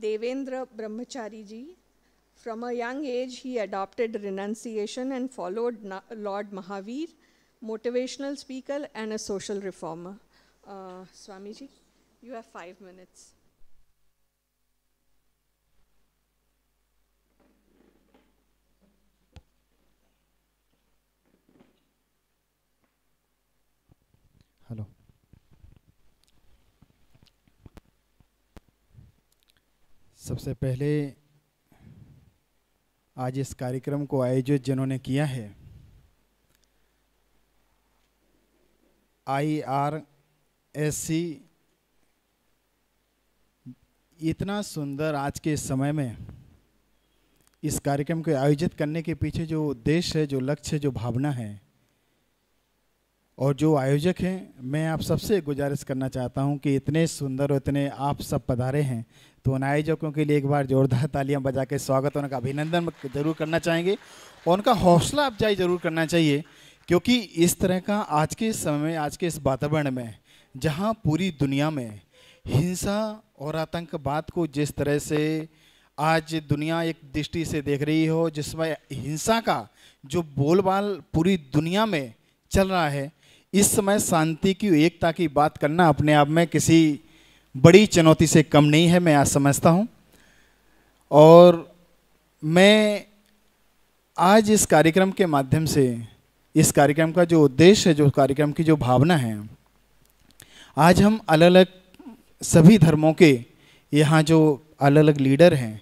Devendra Brahmachari ji. From a young age, he adopted renunciation and followed Na Lord Mahavir, motivational speaker and a social reformer. Uh, Swamiji, you have five minutes. सबसे पहले आज इस कार्यक्रम को आयोजित जिन्होंने किया है आई आर एस सी इतना सुंदर आज के समय में इस कार्यक्रम को आयोजित करने के पीछे जो उद्देश्य है जो लक्ष्य है जो भावना है और जो आयोजक हैं मैं आप सबसे गुजारिश करना चाहता हूं कि इतने सुंदर और इतने आप सब पधारे हैं तो उन आयोजकों के लिए एक बार जोरदार तालियां बजा के स्वागत उनका अभिनंदन जरूर करना चाहेंगे और उनका हौसला अफजाई जरूर करना चाहिए क्योंकि इस तरह का आज के समय में आज के इस वातावरण में जहाँ पूरी दुनिया में हिंसा और आतंकवाद को जिस तरह से आज दुनिया एक दृष्टि से देख रही हो जिसमें हिंसा का जो बोलबाल पूरी दुनिया में चल रहा है इस समय शांति की एकता की बात करना अपने आप में किसी बड़ी चुनौती से कम नहीं है मैं आज समझता हूँ और मैं आज इस कार्यक्रम के माध्यम से इस कार्यक्रम का जो उद्देश्य है जो कार्यक्रम की जो भावना है आज हम अलग अलग सभी धर्मों के यहाँ जो अलग अलग लीडर हैं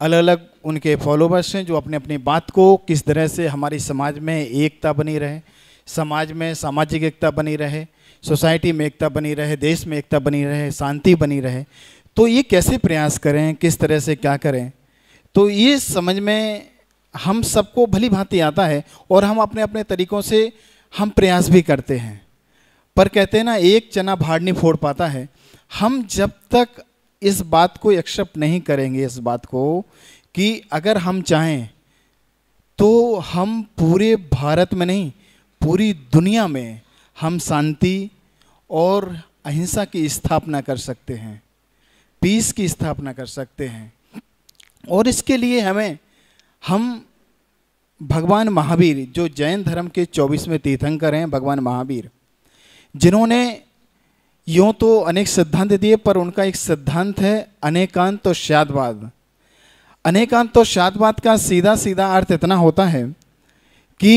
अलग अलग उनके फॉलोवर्स हैं जो अपने अपनी बात को किस तरह से हमारे समाज में एकता बनी रहे समाज में सामाजिक एकता बनी रहे सोसाइटी में एकता बनी रहे देश में एकता बनी रहे शांति बनी रहे तो ये कैसे प्रयास करें किस तरह से क्या करें तो ये समझ में हम सबको भली भांति आता है और हम अपने अपने तरीक़ों से हम प्रयास भी करते हैं पर कहते हैं ना एक चना भाड़ नहीं फोड़ पाता है हम जब तक इस बात को एक्सेप्ट नहीं करेंगे इस बात को कि अगर हम चाहें तो हम पूरे भारत में नहीं पूरी दुनिया में हम शांति और अहिंसा की स्थापना कर सकते हैं पीस की स्थापना कर सकते हैं और इसके लिए हमें हम भगवान महावीर जो जैन धर्म के चौबीसवें तीर्थंकर हैं भगवान महावीर जिन्होंने यूँ तो अनेक सिद्धांत दिए पर उनका एक सिद्धांत है अनेकांत और शादवाद अनेकांत और शादवाद का सीधा सीधा अर्थ इतना होता है कि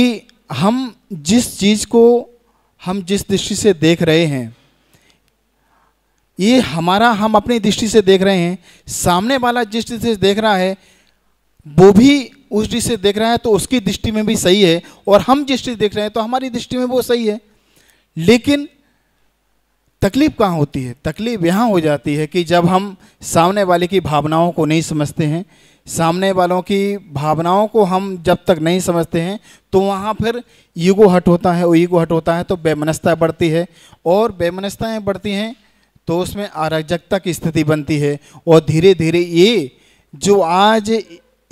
हम जिस चीज़ को हम जिस दृष्टि से देख रहे हैं ये हमारा हम अपनी दृष्टि से देख रहे हैं सामने वाला जिस दृष्टि से देख रहा है वो भी उस दृष्टि से देख रहा है तो उसकी दृष्टि में भी सही है और हम जिस दृष्टि देख रहे हैं तो हमारी दृष्टि में वो सही है लेकिन तकलीफ कहाँ होती है तकलीफ यहाँ हो जाती है कि जब हम सामने वाले की भावनाओं को नहीं समझते हैं सामने वालों की भावनाओं को हम जब तक नहीं समझते हैं तो वहाँ फिर ईगो हट होता है वो ईगो हट होता है तो बेमनस्ता बढ़ती है और बेमनस्ताएँ बढ़ती हैं तो उसमें अराजकता की स्थिति बनती है और धीरे धीरे ये जो आज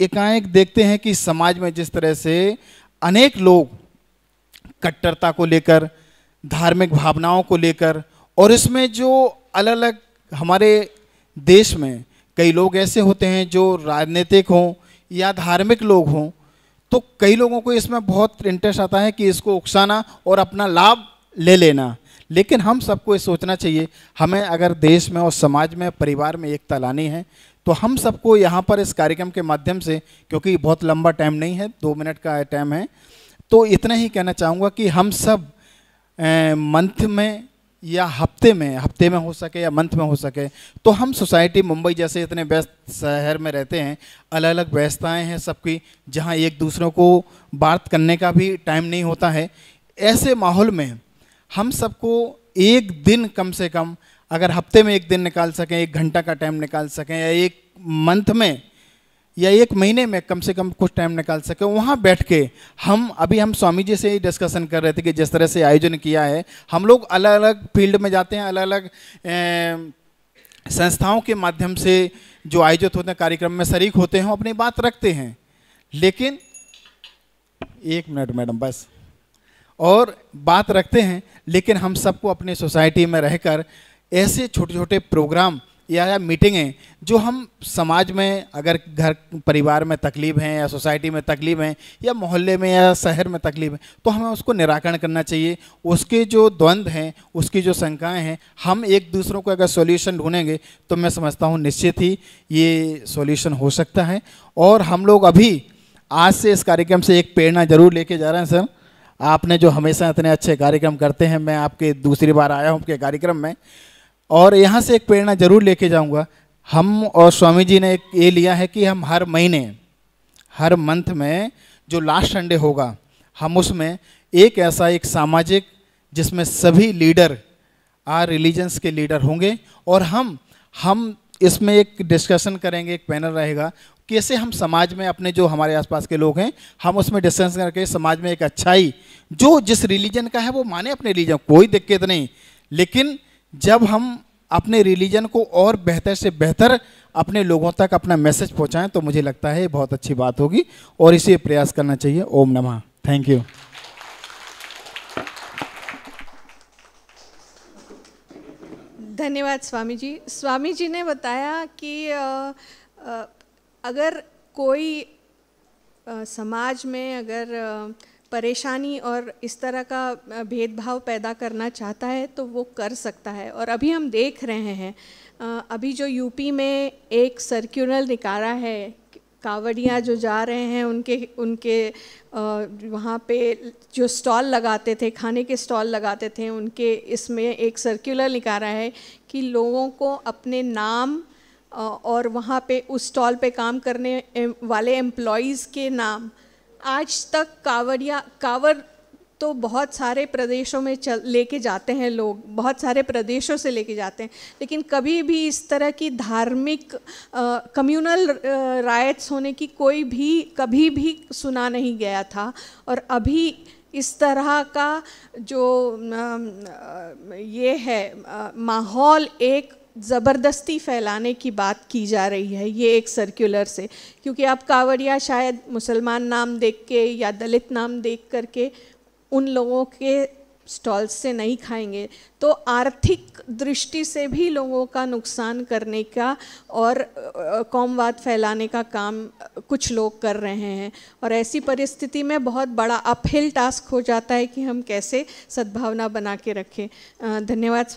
एकाएक देखते हैं कि समाज में जिस तरह से अनेक लोग कट्टरता को लेकर धार्मिक भावनाओं को लेकर और इसमें जो अलग अलग हमारे देश में कई लोग ऐसे होते हैं जो राजनीतिक हों या धार्मिक लोग हों तो कई लोगों को इसमें बहुत इंटरेस्ट आता है कि इसको उकसाना और अपना लाभ ले लेना लेकिन हम सबको ये सोचना चाहिए हमें अगर देश में और समाज में परिवार में एकता लानी है तो हम सबको यहाँ पर इस कार्यक्रम के माध्यम से क्योंकि बहुत लंबा टाइम नहीं है दो मिनट का टाइम है तो इतना ही कहना चाहूँगा कि हम सब मंथ में या हफ्ते में हफ्ते में हो सके या मंथ में हो सके तो हम सोसाइटी मुंबई जैसे इतने व्यस्त शहर में रहते हैं अलग अलग व्यस्तताएँ हैं सबकी जहाँ एक दूसरों को बात करने का भी टाइम नहीं होता है ऐसे माहौल में हम सबको एक दिन कम से कम अगर हफ्ते में एक दिन निकाल सकें एक घंटा का टाइम निकाल सकें या एक मंथ में या एक महीने में कम से कम कुछ टाइम निकाल सके वहाँ बैठ के हम अभी हम स्वामी जी से ही डिस्कशन कर रहे थे कि जिस तरह से आयोजन किया है हम लोग अलग अलग फील्ड में जाते हैं अलग अलग संस्थाओं के माध्यम से जो आयोजित होते हैं कार्यक्रम में शरीक होते हैं अपनी बात रखते हैं लेकिन एक मिनट मैडम बस और बात रखते हैं लेकिन हम सबको अपनी सोसाइटी में रहकर ऐसे छोटे छोटे प्रोग्राम या, या मीटिंगें जो हम समाज में अगर घर परिवार में तकलीफ हैं या सोसाइटी में तकलीफ हैं या मोहल्ले में या शहर में तकलीफ है तो हमें उसको निराकरण करना चाहिए उसके जो द्वंद्व हैं उसकी जो शंकाएँ हैं हम एक दूसरों को अगर सॉल्यूशन ढूंढेंगे तो मैं समझता हूँ निश्चित ही ये सॉल्यूशन हो सकता है और हम लोग अभी आज से इस कार्यक्रम से एक प्रेरणा जरूर लेके जा रहे हैं सर आपने जो हमेशा इतने अच्छे कार्यक्रम करते हैं मैं आपके दूसरी बार आया हूँ आपके कार्यक्रम में और यहाँ से एक प्रेरणा जरूर लेके जाऊँगा हम और स्वामी जी ने ये लिया है कि हम हर महीने हर मंथ में जो लास्ट संडे होगा हम उसमें एक ऐसा एक सामाजिक जिसमें सभी लीडर आर रिलीजन्स के लीडर होंगे और हम हम इसमें एक डिस्कशन करेंगे एक पैनल रहेगा कैसे हम समाज में अपने जो हमारे आसपास के लोग हैं हम उसमें डिस्कशन करके समाज में एक अच्छाई जो जिस रिलीजन का है वो माने अपने रिलीजन कोई दिक्कत नहीं लेकिन जब हम अपने रिलीजन को और बेहतर से बेहतर अपने लोगों तक अपना मैसेज पहुंचाएं तो मुझे लगता है ये बहुत अच्छी बात होगी और इसे प्रयास करना चाहिए ओम नमः थैंक यू धन्यवाद स्वामी जी स्वामी जी ने बताया कि अगर कोई समाज में अगर आ, परेशानी और इस तरह का भेदभाव पैदा करना चाहता है तो वो कर सकता है और अभी हम देख रहे हैं अभी जो यूपी में एक सर्कुलर निकाला है कावड़ियाँ जो जा रहे हैं उनके उनके वहाँ पे जो स्टॉल लगाते थे खाने के स्टॉल लगाते थे उनके इसमें एक सर्कुलर निकाला है कि लोगों को अपने नाम और वहाँ पे उस स्टॉल पे काम करने वाले एम्प्लॉयज़ के नाम आज तक कांवड़िया कावर तो बहुत सारे प्रदेशों में चल लेके जाते हैं लोग बहुत सारे प्रदेशों से लेके जाते हैं लेकिन कभी भी इस तरह की धार्मिक कम्युनल रायट्स होने की कोई भी कभी भी सुना नहीं गया था और अभी इस तरह का जो आ, ये है माहौल एक ज़बरदस्ती फैलाने की बात की जा रही है ये एक सर्कुलर से क्योंकि आप कांवड़िया शायद मुसलमान नाम देख के या दलित नाम देख करके उन लोगों के स्टॉल्स से नहीं खाएंगे तो आर्थिक दृष्टि से भी लोगों का नुकसान करने का और कौमवाद फैलाने का काम कुछ लोग कर रहे हैं और ऐसी परिस्थिति में बहुत बड़ा अपहिल टास्क हो जाता है कि हम कैसे सद्भावना बना के रखें धन्यवाद